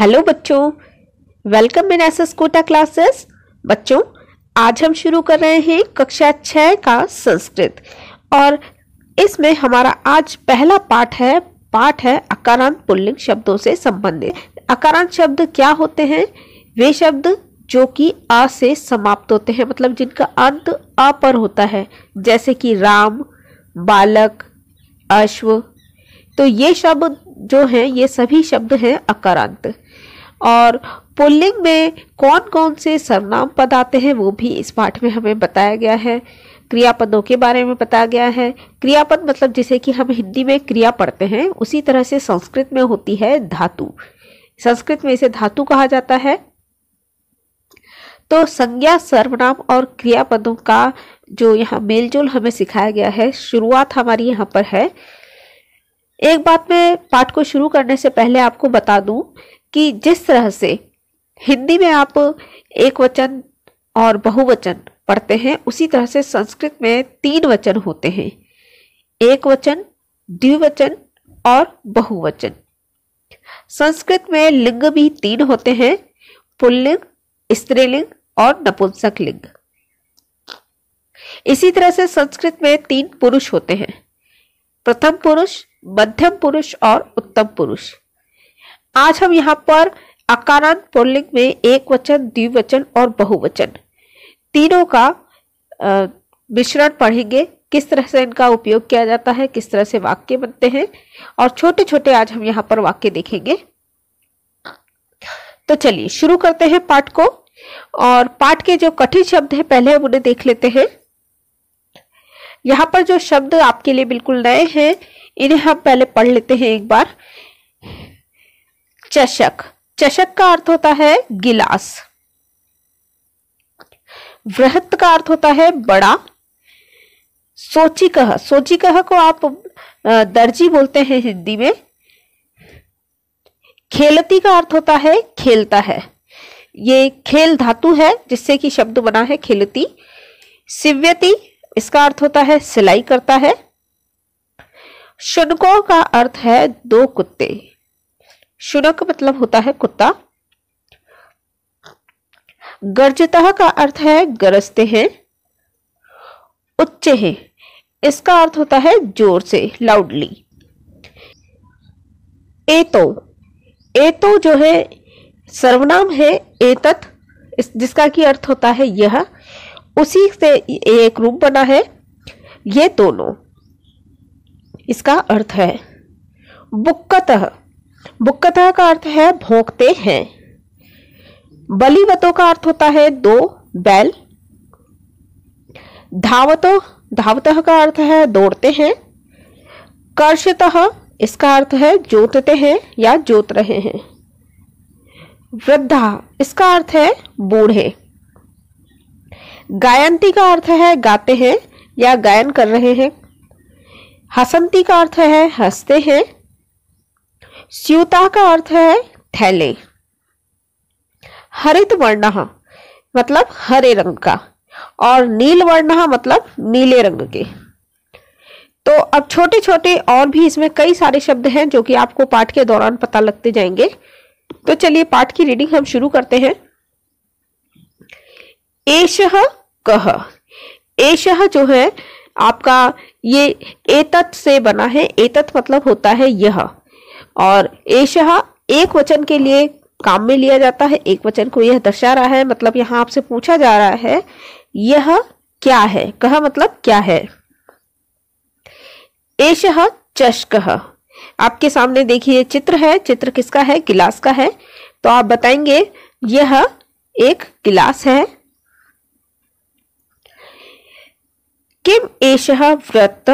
hello बच्चों welcome in S S Kota classes बच्चों आज हम शुरू कर रहे हैं कक्षा छः का संस्कृत और इसमें हमारा आज पहला पाठ है पाठ है अकारांत पुल्लिंग शब्दों से संबंधित अकारांत शब्द क्या होते हैं वे शब्द जो कि आ से समाप्त होते हैं मतलब जिनका अंत आ पर होता है जैसे कि राम बालक अश्व तो ये शब्द जो हैं ये सभी शब्द हैं अकारांत और पुल्लिंग में कौन कौन से सर्वनाम पद आते हैं वो भी इस पाठ में हमें बताया गया है क्रियापदों के बारे में बताया गया है क्रियापद मतलब जैसे कि हम हिंदी में क्रिया पढ़ते हैं उसी तरह से संस्कृत में होती है धातु संस्कृत में इसे धातु कहा जाता है तो संज्ञा सर्वनाम और क्रियापदों का जो यहाँ मेलजोल हमें सिखाया गया है शुरुआत हमारी यहाँ पर है एक बात मैं पाठ को शुरू करने से पहले आपको बता दूं कि जिस तरह से हिंदी में आप एक वचन और बहुवचन पढ़ते हैं उसी तरह से संस्कृत में तीन वचन होते हैं एक वचन द्विवचन और बहुवचन संस्कृत में लिंग भी तीन होते हैं पुल्लिंग स्त्रीलिंग और नपुंसक लिंग इसी तरह से संस्कृत में तीन पुरुष होते हैं प्रथम पुरुष मध्यम पुरुष और उत्तम पुरुष आज हम यहाँ पर अकारांत पुलिंग में एक वचन द्विवचन और बहुवचन तीनों का मिश्रण पढ़ेंगे किस तरह से इनका उपयोग किया जाता है किस तरह से वाक्य बनते हैं और छोटे छोटे आज हम यहाँ पर वाक्य देखेंगे तो चलिए शुरू करते हैं पाठ को और पाठ के जो कठिन शब्द है पहले हम उन्हें देख लेते हैं यहाँ पर जो शब्द आपके लिए बिल्कुल नए हैं इन्हें हम पहले पढ़ लेते हैं एक बार चषक चषक का अर्थ होता है गिलास वृहत का अर्थ होता है बड़ा सोची कह सोची कह को आप दर्जी बोलते हैं हिंदी में खेलती का अर्थ होता है खेलता है ये खेल धातु है जिससे कि शब्द बना है खेलती सिव्यति इसका अर्थ होता है सिलाई करता है शुनकों का अर्थ है दो कुत्ते शुनक मतलब होता है कुत्ता गर्जतः का अर्थ है गरजते हैं उच्च हैं इसका अर्थ होता है जोर से लाउडली एतो एतो जो है सर्वनाम है एतत जिसका की अर्थ होता है यह उसी से एक रूप बना है ये दोनों इसका अर्थ है बुक्कत बुक्कत का अर्थ है भोंकते हैं बलिवतों का अर्थ होता है दो बैल धावतो धावत का अर्थ है दौड़ते हैं कर्षतः इसका अर्थ है जोतते हैं या जोत रहे हैं वृद्धा इसका अर्थ है बूढ़े गायंती का अर्थ है गाते हैं या गायन कर रहे हैं हसंती का अर्थ है हंसते हैं स्यूता का अर्थ है थैले हरित वर्ण मतलब हरे रंग का और नील वर्ण मतलब नीले रंग के तो अब छोटे छोटे और भी इसमें कई सारे शब्द हैं जो कि आपको पाठ के दौरान पता लगते जाएंगे तो चलिए पाठ की रीडिंग हम शुरू करते हैं एश कह एश जो है आपका ये एतत से बना है एतत मतलब होता है यह और एशह एक वचन के लिए काम में लिया जाता है एक वचन को यह दर्शा रहा है मतलब यहाँ आपसे पूछा जा रहा है यह क्या है कह मतलब क्या है एशह चष्क आपके सामने देखिए चित्र है चित्र किसका है गिलास का है तो आप बताएंगे यह एक गिलास है किम एश व्रत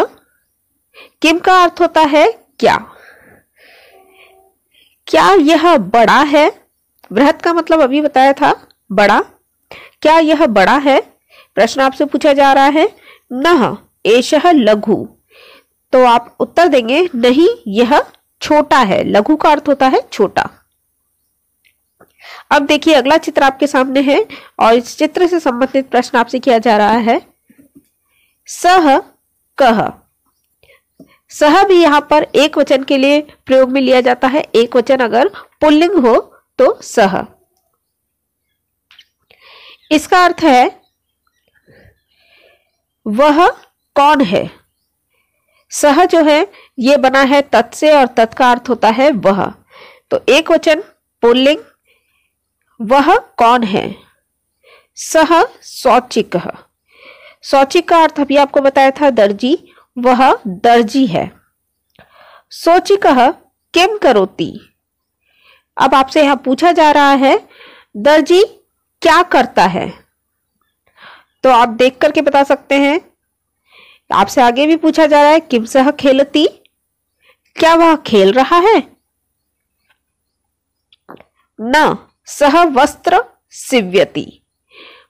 किम का अर्थ होता है क्या क्या यह बड़ा है वृहत का मतलब अभी बताया था बड़ा क्या यह बड़ा है प्रश्न आपसे पूछा जा रहा है न एश लघु तो आप उत्तर देंगे नहीं यह छोटा है लघु का अर्थ होता है छोटा अब देखिए अगला चित्र आपके सामने है और इस चित्र से संबंधित प्रश्न आपसे किया जा रहा है सह कह सह भी यहां पर एक वचन के लिए प्रयोग में लिया जाता है एक वचन अगर पुल्लिंग हो तो सह इसका अर्थ है वह कौन है सह जो है ये बना है तत् से और तत् का अर्थ होता है वह तो एक वचन पुल्लिंग वह कौन है सह सौचिक सौचिक का अर्थ अभी आपको बताया था दर्जी वह दर्जी है सोची कह किम करोती अब आपसे यहां पूछा जा रहा है दर्जी क्या करता है तो आप देख करके बता सकते हैं आपसे आगे भी पूछा जा रहा है किम सह खेलती क्या वह खेल रहा है न सह वस्त्र सिव्यती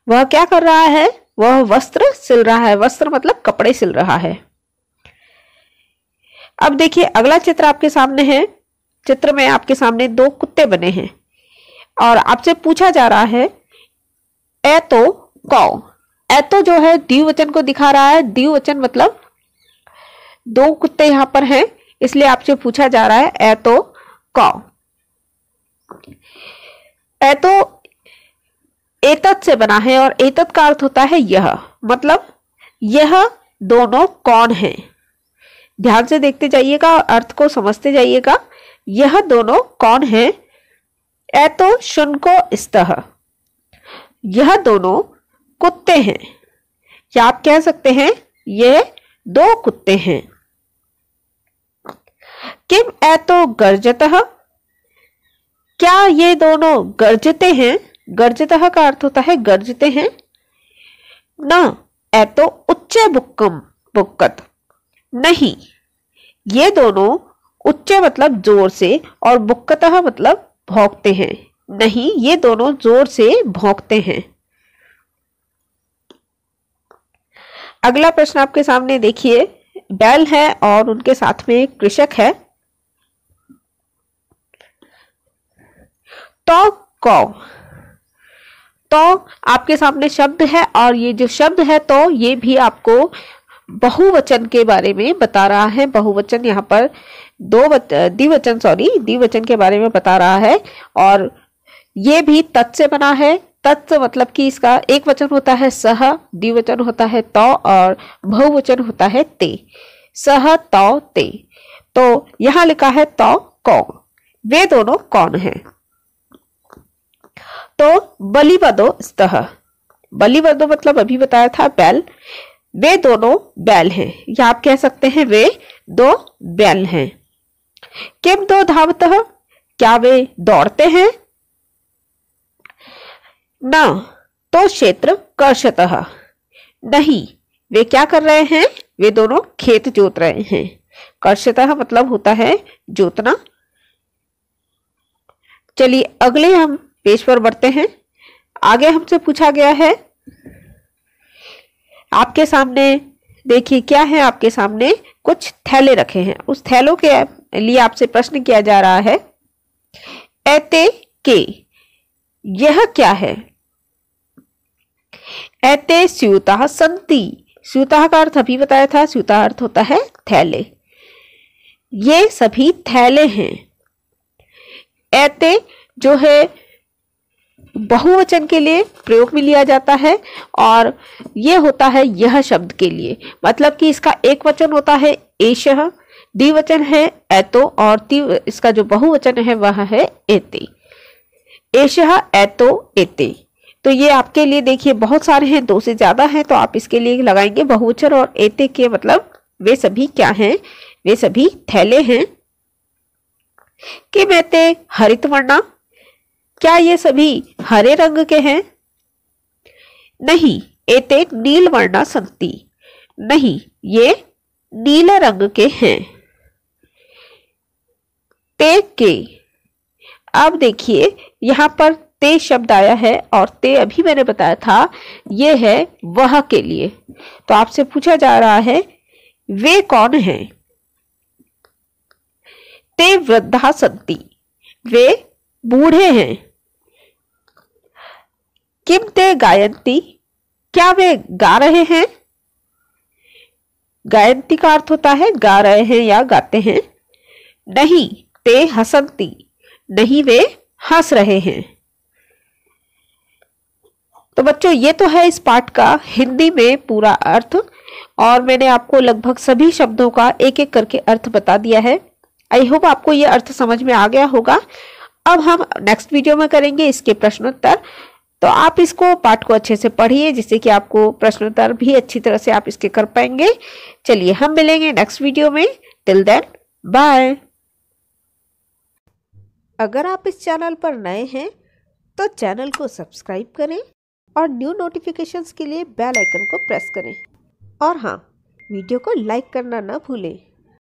वह क्या कर रहा है वह वस्त्र सिल रहा है वस्त्र मतलब कपड़े सिल रहा है अब देखिए अगला चित्र आपके सामने है चित्र में आपके सामने दो कुत्ते बने हैं और आपसे पूछा जा रहा है ए तो कौ ए तो जो है द्विवचन को दिखा रहा है द्विवचन मतलब दो कुत्ते यहां पर हैं इसलिए आपसे पूछा जा रहा है ए तो कौ ए तो एतत से बना है और एतत का अर्थ होता है यह मतलब यह दोनों कौन है ध्यान से देखते जाइएगा अर्थ को समझते जाइएगा यह दोनों कौन है एतो को स्तः यह दोनों कुत्ते हैं क्या आप कह सकते हैं यह दो कुत्ते हैं किम एतो गर्जत क्या ये दोनों गर्जते हैं गर्जितः का अर्थ होता है गर्जते हैं न एतो उच्च बुक्कम बुक्कत नहीं ये दोनों उच्च मतलब जोर से और बुक्कत मतलब भौंकते हैं नहीं ये दोनों जोर से भौंकते हैं अगला प्रश्न आपके सामने देखिए बैल है और उनके साथ में कृषक है तो कौ तो आपके सामने शब्द है और ये जो शब्द है तो ये भी आपको बहुवचन के बारे में बता रहा है बहुवचन यहाँ पर दो वच द्विवचन सॉरी द्विवचन के बारे में बता रहा है और ये भी तत् से बना है तत् मतलब कि इसका एक वचन होता है सह द्विवचन होता है तो और बहुवचन होता है ते सह तो ते तो यहाँ लिखा है तो कौ वे दोनों कौन हैं तो बलिवदो स्त बलिवदो मतलब अभी बताया था बैल वे दोनों बैल हैं या आप कह सकते हैं वे दो बैल हैं किम दो धावत क्या वे दौड़ते हैं ना तो क्षेत्र कर्षत नहीं वे क्या कर रहे हैं वे दोनों खेत जोत रहे हैं कर्षत मतलब होता है जोतना चलिए अगले हम पेज पर बढ़ते हैं आगे हमसे पूछा गया है आपके सामने देखिए क्या है आपके सामने कुछ थैले रखे हैं उस थैलों के लिए आपसे प्रश्न किया जा रहा है एते के यह क्या है ऐते स्यूता संति स्यूता का अर्थ अभी बताया था स्यूता अर्थ होता है थैले ये सभी थैले हैं ऐते जो है बहुवचन के लिए प्रयोग में लिया जाता है और ये होता है यह शब्द के लिए मतलब कि इसका एक वचन होता है एश द्विवचन है एतो और ती इसका जो बहुवचन है वह है एते एश एतो एते तो ये आपके लिए देखिए बहुत सारे हैं दो से ज्यादा हैं तो आप इसके लिए लगाएंगे बहुवचन और एते के मतलब वे सभी क्या हैं वे सभी थैले हैं कि मैते हरित वर्णा क्या ये सभी हरे रंग के हैं नहीं एते नील वर्णा संति नहीं ये नीले रंग के हैं ते के अब देखिए यहाँ पर ते शब्द आया है और ते अभी मैंने बताया था ये है वह के लिए तो आपसे पूछा जा रहा है वे कौन हैं ते वृद्धा संति वे बूढ़े हैं किम ते गायंती क्या वे गा रहे हैं गायंती का अर्थ होता है गा रहे हैं या गाते हैं नहीं ते हसंती नहीं वे हंस रहे हैं तो बच्चों ये तो है इस पाठ का हिंदी में पूरा अर्थ और मैंने आपको लगभग सभी शब्दों का एक एक करके अर्थ बता दिया है आई होप आपको ये अर्थ समझ में आ गया होगा अब हम नेक्स्ट वीडियो में करेंगे इसके प्रश्नोत्तर तो आप इसको पाठ को अच्छे से पढ़िए जिससे कि आपको प्रश्नोत्तर भी अच्छी तरह से आप इसके कर पाएंगे चलिए हम मिलेंगे नेक्स्ट वीडियो में टिल देन बाय अगर आप इस चैनल पर नए हैं तो चैनल को सब्सक्राइब करें और न्यू नोटिफिकेशंस के लिए बेल आइकन को प्रेस करें और हाँ वीडियो को लाइक करना ना भूलें